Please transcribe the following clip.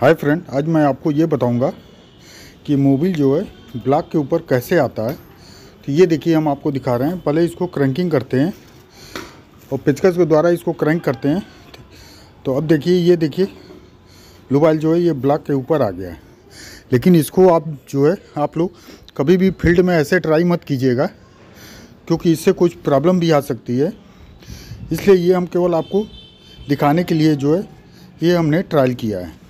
hi friend आज मैं आपको ये बताऊंगा कि मोबिल जो है ब्लॉक के ऊपर कैसे आता है तो ये देखिए हम आपको दिखा रहे हैं पहले इसको क्रैंकिंग करते हैं और पिचकस के द्वारा इसको क्रैंक करते हैं तो अब देखिए ये देखिए लोबाइल जो है ये ब्लॉक के ऊपर आ गया है लेकिन इसको आप जो है आप लोग कभी भी फील्ड में ऐसे ट्राई मत कीजिएगा क्योंकि इससे कुछ प्रॉब्लम भी आ सकती है इसलिए ये हम केवल आपको दिखाने के लिए जो है ये हमने ट्रायल किया है